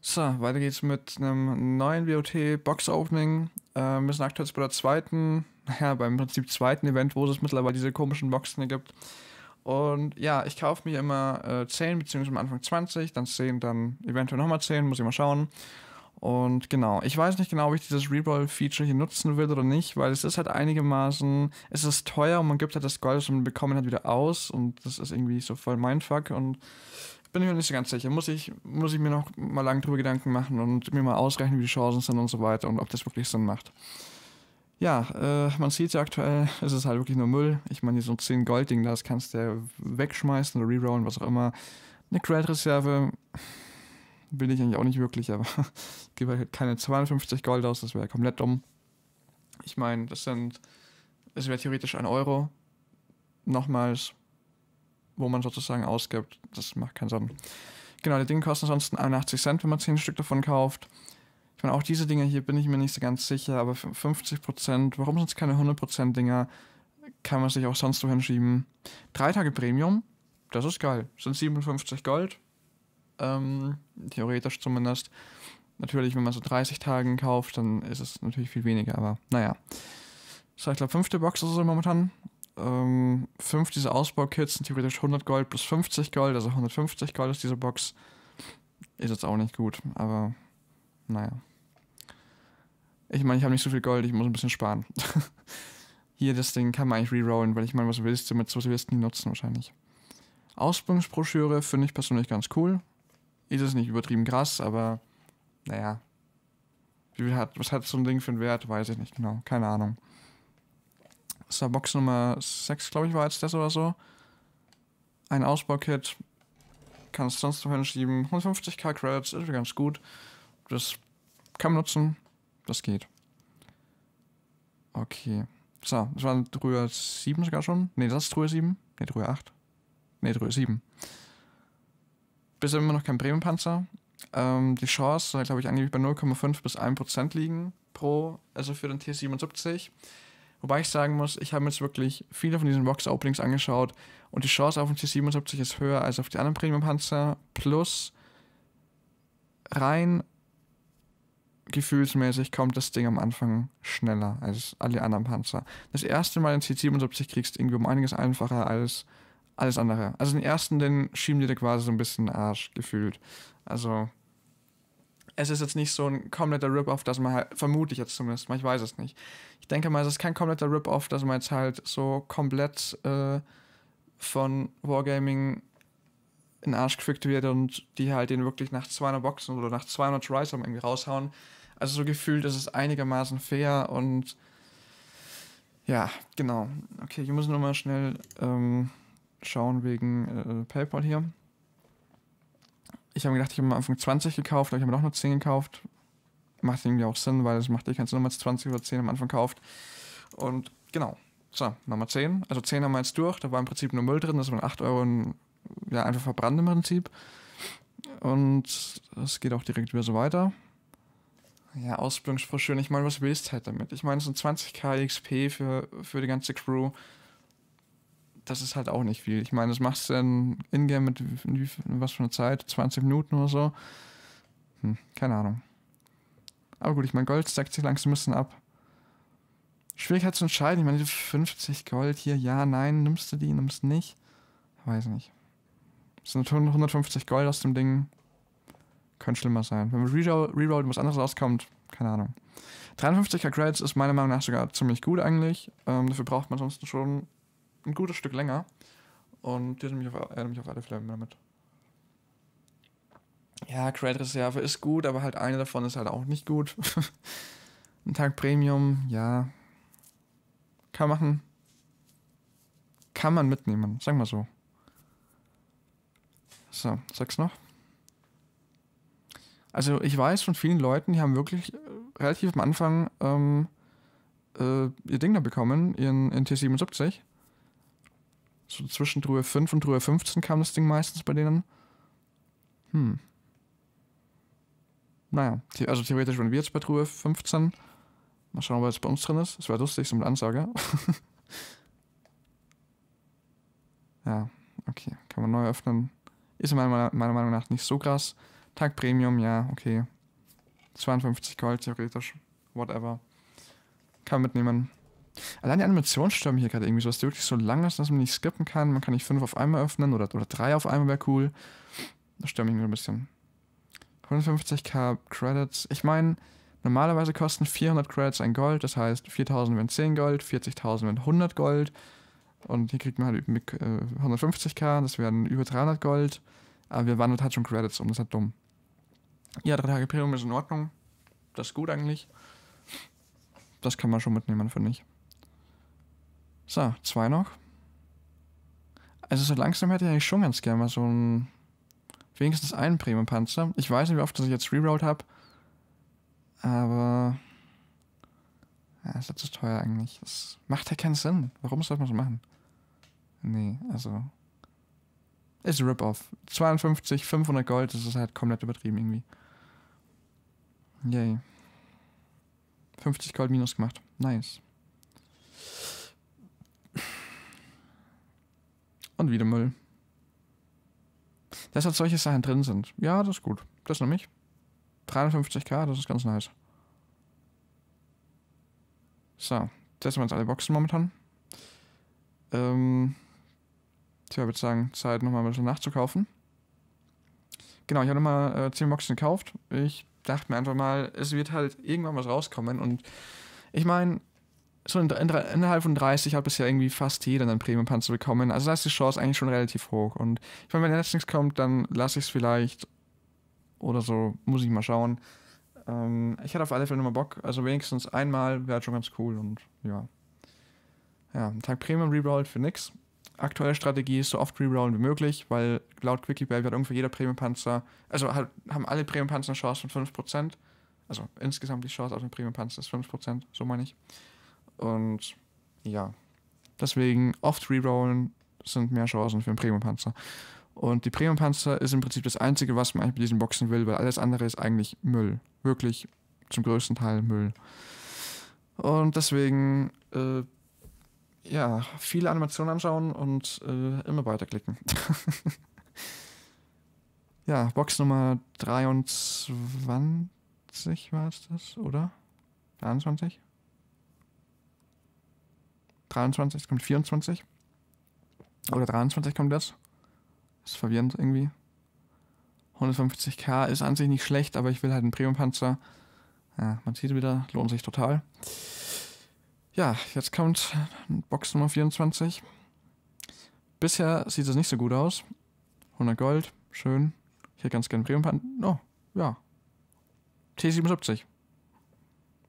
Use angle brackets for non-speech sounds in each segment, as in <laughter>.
So, weiter geht's mit einem neuen WOT Box Opening. Ähm, wir sind aktuell bei der zweiten, naja, <laughs> beim Prinzip zweiten Event, wo es mittlerweile diese komischen Boxen hier gibt. Und ja, ich kaufe mir immer äh, 10, bzw. am Anfang 20, dann 10, dann eventuell nochmal 10, muss ich mal schauen. Und genau, ich weiß nicht genau, ob ich dieses Reroll-Feature hier nutzen will oder nicht, weil es ist halt einigermaßen, es ist teuer und man gibt halt das Gold, das man bekommen hat, wieder aus und das ist irgendwie so voll Mindfuck und bin ich mir nicht so ganz sicher. Muss ich, muss ich mir noch mal lang drüber Gedanken machen und mir mal ausrechnen, wie die Chancen sind und so weiter und ob das wirklich Sinn macht. Ja, äh, man sieht ja aktuell, <laughs> es ist halt wirklich nur Müll. Ich meine, so ein 10 Gold Ding, das kannst du ja wegschmeißen oder rerollen, was auch immer. Eine Credit Reserve will ich eigentlich auch nicht wirklich, aber ich <laughs> gebe halt keine 52 Gold aus, das wäre komplett dumm. Ich meine, das sind, es wäre theoretisch ein Euro. Nochmals, wo man sozusagen ausgibt. Das macht keinen Sinn. Genau, die Dinge kosten sonst 81 Cent, wenn man 10 Stück davon kauft. Ich meine, auch diese Dinger hier bin ich mir nicht so ganz sicher, aber 50 warum sind es keine 100 Dinger, kann man sich auch sonst so hinschieben. Drei Tage Premium, das ist geil. Sind 57 Gold, ähm, theoretisch zumindest. Natürlich, wenn man so 30 Tagen kauft, dann ist es natürlich viel weniger, aber naja. So, ich glaube, fünfte Box ist es momentan ähm, fünf dieser Ausbaukits sind theoretisch 100 Gold plus 50 Gold, also 150 Gold ist diese Box. Ist jetzt auch nicht gut, aber naja. Ich meine, ich habe nicht so viel Gold, ich muss ein bisschen sparen. <laughs> Hier, das Ding kann man eigentlich rerollen, weil ich meine, was willst du mit so willst du nie nutzen wahrscheinlich. Ausbildungsbroschüre finde ich persönlich ganz cool. Ist es nicht übertrieben krass, aber naja. Hat, was hat so ein Ding für einen Wert? Weiß ich nicht genau. Keine Ahnung aus der Box Nummer 6, glaube ich, war jetzt das oder so. Ein Ausbau-Kit. Kannst sonst noch hinschieben. 150k Credits ist ganz gut. Das kann man nutzen. Das geht. Okay. So, das war Truhe 7 sogar schon. Ne, das ist Truhe 7. Ne, Truhe 8. Ne, Truhe 7. Bisher immer noch kein Bremen-Panzer. Ähm, die Chance soll, glaube ich, angeblich bei 0,5 bis 1% liegen pro, also für den T77. Wobei ich sagen muss, ich habe mir jetzt wirklich viele von diesen Box-Openings angeschaut und die Chance auf den T77 ist höher als auf die anderen Premium-Panzer. Plus rein gefühlsmäßig kommt das Ding am Anfang schneller als alle anderen Panzer. Das erste Mal den C-77 kriegst du irgendwie um einiges einfacher als alles andere. Also den ersten, den schieben die dir quasi so ein bisschen Arsch gefühlt. Also es ist jetzt nicht so ein kompletter Rip-Off, dass man halt, vermute ich jetzt zumindest, ich weiß es nicht. Ich denke mal, es ist kein kompletter Rip-Off, dass man jetzt halt so komplett äh, von Wargaming in den Arsch gefickt wird und die halt den wirklich nach 200 Boxen oder nach 200 Tries irgendwie raushauen. Also so gefühlt ist es einigermaßen fair und ja, genau. Okay, ich muss nur mal schnell ähm, schauen wegen äh, PayPal hier ich habe gedacht, ich habe am Anfang 20 gekauft, aber ich habe noch nur 10 gekauft. Macht irgendwie auch Sinn, weil es macht eh keinen Sinn, wenn man 20 oder 10 am Anfang kauft. Und genau. So, nochmal 10. Also 10 haben wir jetzt durch. Da war im Prinzip nur Müll drin. Das waren 8 Euro in, ja, einfach verbrannt im Prinzip. Und es geht auch direkt wieder so weiter. Ja, Ausbildungsfrosch schön. Ich meine, was willst halt damit? Ich meine, es sind 20k XP für, für die ganze Crew das ist halt auch nicht viel. Ich meine, das machst du dann in-game mit was für eine Zeit? 20 Minuten oder so? Hm, keine Ahnung. Aber gut, ich meine, Gold steckt sich langsam ein bisschen ab. Schwierig halt zu entscheiden. Ich meine, 50 Gold hier, ja, nein, nimmst du die, nimmst du nicht? Weiß nicht. Das sind 150 Gold aus dem Ding. Könnte schlimmer sein. Wenn wir Reroll, Reroll was anderes rauskommt, keine Ahnung. 53 k Credits ist meiner Meinung nach sogar ziemlich gut eigentlich. Ähm, dafür braucht man sonst schon ein gutes Stück länger. Und die hat mich auf, äh, mich auf alle Fälle damit. Ja, Credit Reserve ist gut, aber halt eine davon ist halt auch nicht gut. <laughs> ein Tag Premium, ja. Kann machen. Kann man mitnehmen, sagen wir so. So, sag's noch. Also ich weiß von vielen Leuten, die haben wirklich äh, relativ am Anfang ähm, äh, ihr Ding da bekommen, ihren, ihren T77. So zwischen Truhe 5 und Truhe 15 kam das Ding meistens bei denen. Hm. Naja, also theoretisch waren wir jetzt bei Truhe 15. Mal schauen, ob es bei uns drin ist. Es wäre lustig, so mit Ansage. <laughs> ja, okay. Kann man neu öffnen. Ist meiner, meiner Meinung nach nicht so krass. Tag Premium, ja, okay. 52 Gold theoretisch. Whatever. Kann mitnehmen. Allein die Animationen stören hier gerade irgendwie so, dass die wirklich so lang ist, dass man nicht skippen kann. Man kann nicht fünf auf einmal öffnen oder, oder drei auf einmal wäre cool. Das stört mich nur ein bisschen. 150k Credits. Ich meine, normalerweise kosten 400 Credits ein Gold, das heißt 4000 wenn 10 Gold, 40.000 wenn 100 Gold. Und hier kriegt man halt mit, 150k, äh, das wären über 300 Gold. Aber wir wandeln halt schon Credits um, das ist halt dumm. Ja, 3 Tage Premium ist in Ordnung. Das ist gut eigentlich. Das kann man schon mitnehmen, finde ich. So, zwei noch. Also so langsam hätte ich eigentlich schon ganz gerne mal so ein... Wenigstens einen Premium-Panzer. Ich weiß nicht, wie oft dass ich jetzt Rerolled habe. Aber... Ja, ist ja halt zu teuer eigentlich. Das macht ja halt keinen Sinn. Warum sollte man so machen? Nee, also... Ist Rip-Off. 52, 500 Gold, das ist halt komplett übertrieben irgendwie. Yay. 50 Gold minus gemacht. Nice. Und wieder Müll. Dass halt solche Sachen drin sind. Ja, das ist gut. Das nämlich. 350k, das ist ganz nice. So, das sind jetzt alle Boxen momentan. Ähm, tja, würde sagen, Zeit nochmal ein bisschen nachzukaufen. Genau, ich habe nochmal äh, 10 Boxen gekauft. Ich dachte mir einfach mal, es wird halt irgendwann was rauskommen und ich meine, so in, in, innerhalb von 30 hat bisher irgendwie fast jeder einen Premium-Panzer bekommen. Also da ist die Chance eigentlich schon relativ hoch. Und ich meine, wenn der nichts kommt, dann lasse ich es vielleicht oder so. Muss ich mal schauen. Ähm, ich hatte auf alle Fälle nochmal Bock. Also wenigstens einmal wäre schon ganz cool und ja. Ja, Tag Premium Reroll für nix. Aktuelle Strategie ist so oft Rerollen wie möglich, weil laut QuickieBay hat ungefähr jeder Premium-Panzer, also hat, haben alle Premium-Panzer eine Chance von 5%. Also insgesamt die Chance auf den Premium-Panzer ist 5%, so meine ich. Und ja, deswegen oft rerollen sind mehr Chancen für einen Premium-Panzer. Und die Premium-Panzer ist im Prinzip das Einzige, was man eigentlich mit diesen Boxen will, weil alles andere ist eigentlich Müll. Wirklich zum größten Teil Müll. Und deswegen, äh, ja, viele Animationen anschauen und äh, immer weiterklicken. <laughs> ja, Box Nummer 23 war es das, oder? 23? 23, es kommt 24. Oder 23 kommt das. Ist verwirrend irgendwie. 150k ist an sich nicht schlecht, aber ich will halt einen Premium-Panzer. Ja, man sieht wieder, lohnt sich total. Ja, jetzt kommt Box Nummer 24. Bisher sieht es nicht so gut aus. 100 Gold, schön. Ich hätte ganz gerne Premium-Panzer. Oh, ja. T77.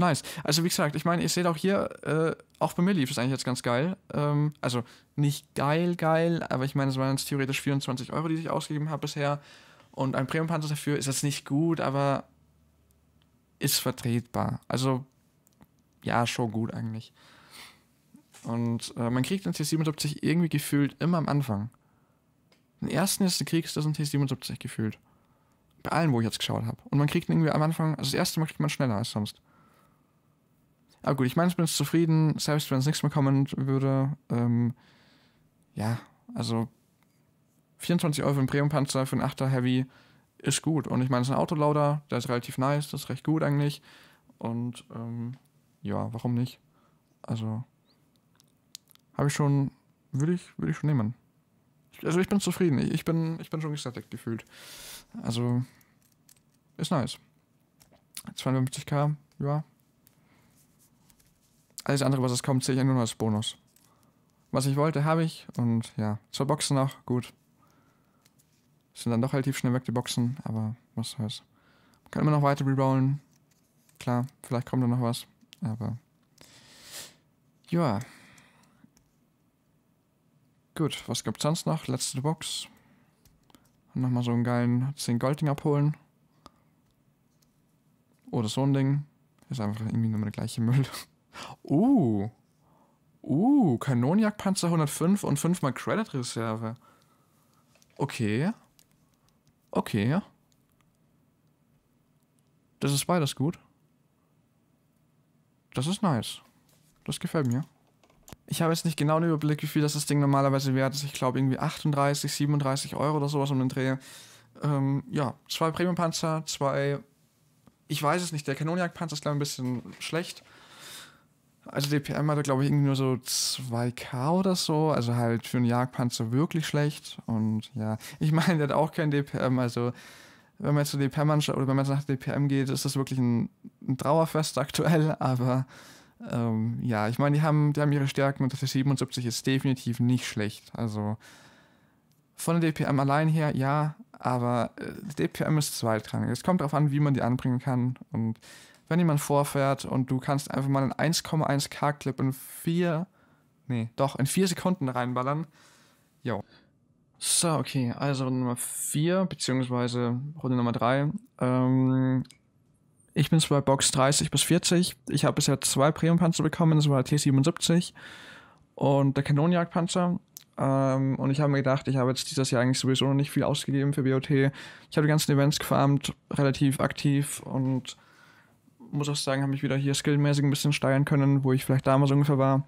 Nice. Also wie gesagt, ich meine, ihr seht auch hier, äh, auch bei mir lief es eigentlich jetzt ganz geil. Ähm, also nicht geil, geil, aber ich meine, es waren jetzt theoretisch 24 Euro, die ich ausgegeben habe bisher. Und ein Premium-Panzer dafür ist jetzt nicht gut, aber ist vertretbar. Also ja, schon gut eigentlich. Und äh, man kriegt den T77 irgendwie gefühlt immer am Anfang. Den ersten jetzt kriegst du ein T77 gefühlt. Bei allen, wo ich jetzt geschaut habe. Und man kriegt ihn irgendwie am Anfang, also das erste Mal kriegt man schneller als sonst. Aber ah, gut, ich meine, ich bin jetzt zufrieden. Selbst wenn es nichts mehr kommen würde, ähm, ja, also 24 Euro für einen Premium-Panzer, für einen 8er Heavy ist gut. Und ich meine, es ist ein Autolauder, der ist relativ nice, das ist recht gut eigentlich. Und ähm, ja, warum nicht? Also, habe ich schon, würde ich, würde ich schon nehmen. Also ich bin zufrieden, ich bin, ich bin schon gesättigt gefühlt. Also, ist nice. 52k, ja, alles andere, was es kommt, sehe ich nur noch als Bonus. Was ich wollte, habe ich. Und ja, zur Boxen noch, gut. Sind dann doch relativ schnell weg, die Boxen. Aber was soll's. kann immer noch weiter rerollen. Klar, vielleicht kommt da noch was. Aber... Ja. Gut, was gibt's sonst noch? Letzte Box. Und nochmal so einen geilen 10 Golding abholen. Oder so ein Ding. Ist einfach irgendwie nur der gleiche Müll. Uh. Uh, Kanonjagdpanzer 105 und 5 mal Credit Reserve. Okay. Okay. Das ist beides gut. Das ist nice. Das gefällt mir. Ich habe jetzt nicht genau den Überblick, wie viel das, das Ding normalerweise wert ist. Ich glaube irgendwie 38, 37 Euro oder sowas um den Dreh. Ähm, ja, zwei Premium-Panzer, zwei... Ich weiß es nicht, der Kanonjagdpanzer ist glaube ich ein bisschen schlecht. Also DPM hatte, glaube ich, irgendwie nur so 2K oder so. Also halt für einen Jagdpanzer wirklich schlecht. Und ja, ich <laughs> meine, der hat auch kein DPM. Also wenn man jetzt zu DPM anschaut oder wenn man jetzt nach DPM geht, ist das wirklich ein, ein Trauerfest aktuell. <laughs> Aber ähm, ja, ich meine, die haben, die haben ihre Stärken und das 77 ist definitiv nicht schlecht. Also von der DPM allein her, ja, aber äh, DPM ist zweitrangig. Es kommt darauf an, wie man die anbringen kann. Und wenn jemand vorfährt und du kannst einfach mal einen 1,1K-Clip in vier, nee, doch, in vier Sekunden reinballern. Jo. So, okay, also Runde Nummer 4, beziehungsweise Runde Nummer 3. Ähm, ich bin bei Box 30 bis 40. Ich habe bisher zwei Premium-Panzer bekommen, das war der T77 und der Kanonenjagdpanzer. Ähm, und ich habe mir gedacht, ich habe jetzt dieses Jahr eigentlich sowieso noch nicht viel ausgegeben für BOT. Ich habe die ganzen Events gefarmt, relativ aktiv und muss auch sagen, habe mich wieder hier skillmäßig ein bisschen steigern können, wo ich vielleicht damals ungefähr war.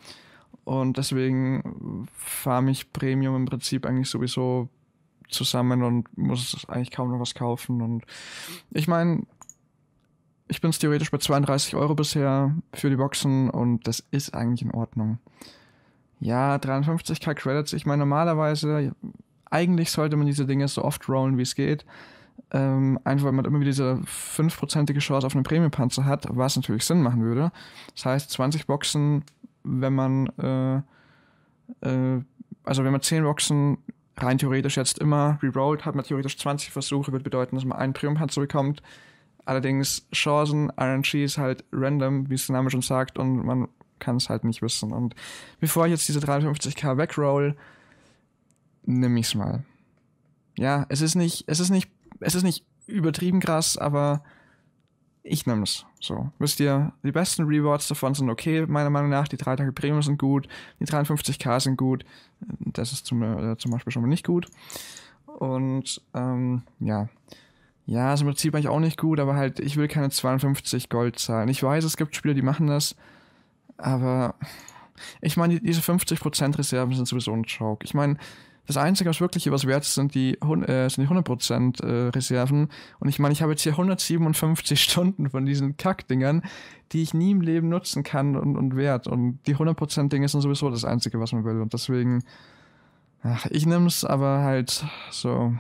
Und deswegen fahre ich Premium im Prinzip eigentlich sowieso zusammen und muss eigentlich kaum noch was kaufen. Und ich meine, ich bin es theoretisch bei 32 Euro bisher für die Boxen und das ist eigentlich in Ordnung. Ja, 53k Credits. Ich meine, normalerweise, eigentlich sollte man diese Dinge so oft rollen, wie es geht. Ähm, einfach weil man immer wieder diese 5%ige Chance auf einen Premium-Panzer hat, was natürlich Sinn machen würde. Das heißt, 20 Boxen, wenn man, äh, äh, also wenn man 10 Boxen rein theoretisch jetzt immer rerollt, hat man theoretisch 20 Versuche, würde bedeuten, dass man einen Premium-Panzer bekommt. Allerdings Chancen, RNG ist halt random, wie es der Name schon sagt, und man kann es halt nicht wissen. Und bevor ich jetzt diese 53k wegroll, nehme ich es mal. Ja, es ist nicht, es ist nicht es ist nicht übertrieben krass, aber ich nehme es. So, wisst ihr, die besten Rewards davon sind okay, meiner Meinung nach. Die 3 Tage Premium sind gut, die 53k sind gut. Das ist zum, äh, zum Beispiel schon mal nicht gut. Und ähm, ja. Ja, ist im Prinzip eigentlich auch nicht gut, aber halt, ich will keine 52 Gold zahlen. Ich weiß, es gibt Spieler, die machen das, aber ich meine, diese 50% Reserven sind sowieso ein Joke. Ich meine, das Einzige, was wirklich was wert ist, sind die, äh, sind die 100% äh, Reserven. Und ich meine, ich habe jetzt hier 157 <laughs> Stunden von diesen Kackdingern, die ich nie im Leben nutzen kann und, und wert. Und die 100%-Dinge sind sowieso das Einzige, was man will. Und deswegen, ach, ich nehme es aber halt so.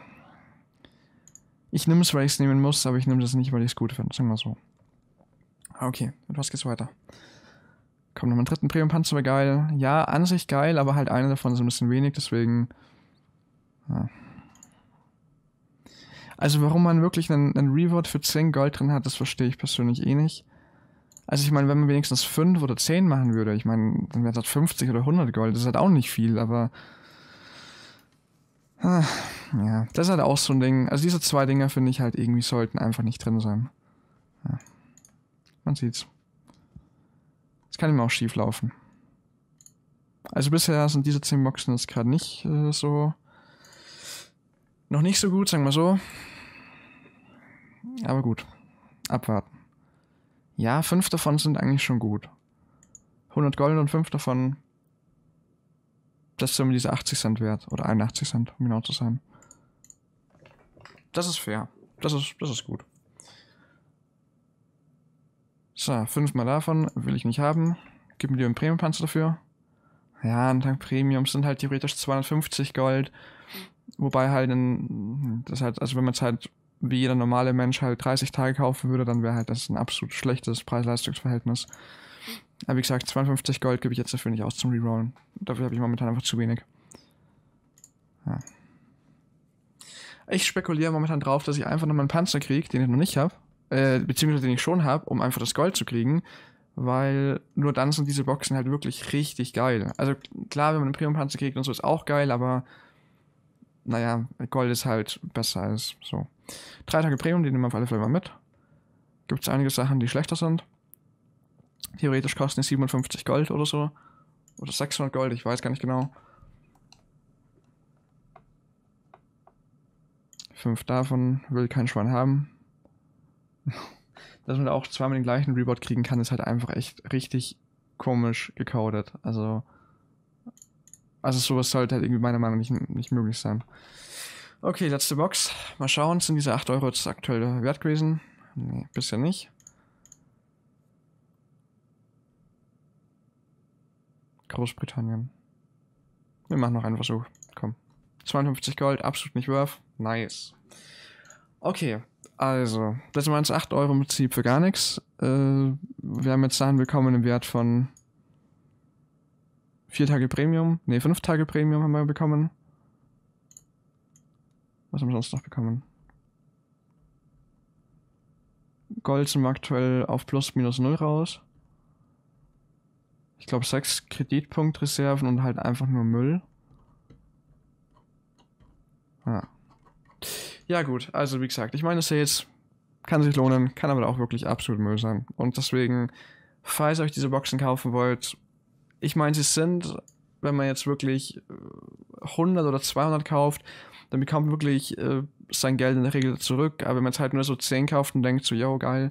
Ich nehme es, weil ich es nehmen muss, aber ich nehme es nicht, weil ich es gut finde. Sagen wir so. Okay, mit was geht's weiter? Komm, noch einen dritten Premium-Panzer wäre geil. Ja, an sich geil, aber halt einer davon ist ein bisschen wenig, deswegen also warum man wirklich einen, einen Reward für 10 Gold drin hat, das verstehe ich persönlich eh nicht. Also ich meine, wenn man wenigstens 5 oder 10 machen würde, ich meine, dann wäre das 50 oder 100 Gold, das ist halt auch nicht viel, aber... Ah, ja, das ist halt auch so ein Ding. Also diese zwei Dinger finde ich halt irgendwie sollten einfach nicht drin sein. Ja. Man sieht's. Das kann immer auch schief laufen. Also bisher sind diese 10 Boxen jetzt gerade nicht äh, so noch nicht so gut, sagen wir so. Aber gut. Abwarten. Ja, fünf davon sind eigentlich schon gut. 100 Gold und fünf davon. Das sind diese 80 Cent wert. Oder 81 Cent, um genau zu sein. Das ist fair. Das ist, das ist gut. So, fünfmal davon will ich nicht haben. Gib mir den Premium-Panzer dafür. Ja, und dank Premium sind halt theoretisch 250 Gold. Wobei halt, in, das halt, also wenn man es halt wie jeder normale Mensch halt 30 Tage kaufen würde, dann wäre halt das ein absolut schlechtes Preis-Leistungs-Verhältnis. Aber wie gesagt, 52 Gold gebe ich jetzt dafür nicht aus zum Rerollen. Dafür habe ich momentan einfach zu wenig. Ja. Ich spekuliere momentan drauf, dass ich einfach noch einen Panzer kriege, den ich noch nicht habe, äh, beziehungsweise den ich schon habe, um einfach das Gold zu kriegen, weil nur dann sind diese Boxen halt wirklich richtig geil. Also klar, wenn man einen Premium-Panzer kriegt und so ist auch geil, aber naja, Gold ist halt besser als so. Drei Tage Premium, die nehmen wir auf alle Fälle mal mit. Gibt es einige Sachen, die schlechter sind. Theoretisch kosten die 57 Gold oder so. Oder 600 Gold, ich weiß gar nicht genau. Fünf davon will kein Schwein haben. <laughs> Dass man da auch zweimal den gleichen Reward kriegen kann, ist halt einfach echt richtig komisch gecodet. Also, also sowas sollte halt irgendwie meiner Meinung nach nicht, nicht möglich sein. Okay, letzte Box. Mal schauen, sind diese 8 Euro jetzt aktuell wert gewesen? Nee, bisher nicht. Großbritannien. Wir machen noch einen Versuch. Komm. 52 Gold, absolut nicht worth. Nice. Okay, also, das waren jetzt 8 Euro im Prinzip für gar nichts. Äh, wir haben jetzt Sachen bekommen im Wert von Vier Tage Premium. Ne, fünf Tage Premium haben wir bekommen. Was haben wir sonst noch bekommen? Gold sind wir aktuell auf plus minus null raus. Ich glaube sechs Kreditpunktreserven und halt einfach nur Müll. Ah. Ja gut, also wie gesagt, ich meine Sales kann sich lohnen, kann aber auch wirklich absolut Müll sein. Und deswegen, falls ihr euch diese Boxen kaufen wollt, ich meine, sie sind, wenn man jetzt wirklich 100 äh, oder 200 kauft, dann bekommt man wirklich äh, sein Geld in der Regel zurück. Aber wenn man es halt nur so 10 kauft und denkt so, yo, geil,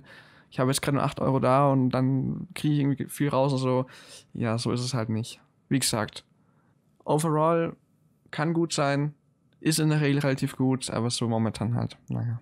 ich habe jetzt gerade nur 8 Euro da und dann kriege ich irgendwie viel raus und so, ja, so ist es halt nicht. Wie gesagt, overall kann gut sein, ist in der Regel relativ gut, aber so momentan halt, naja.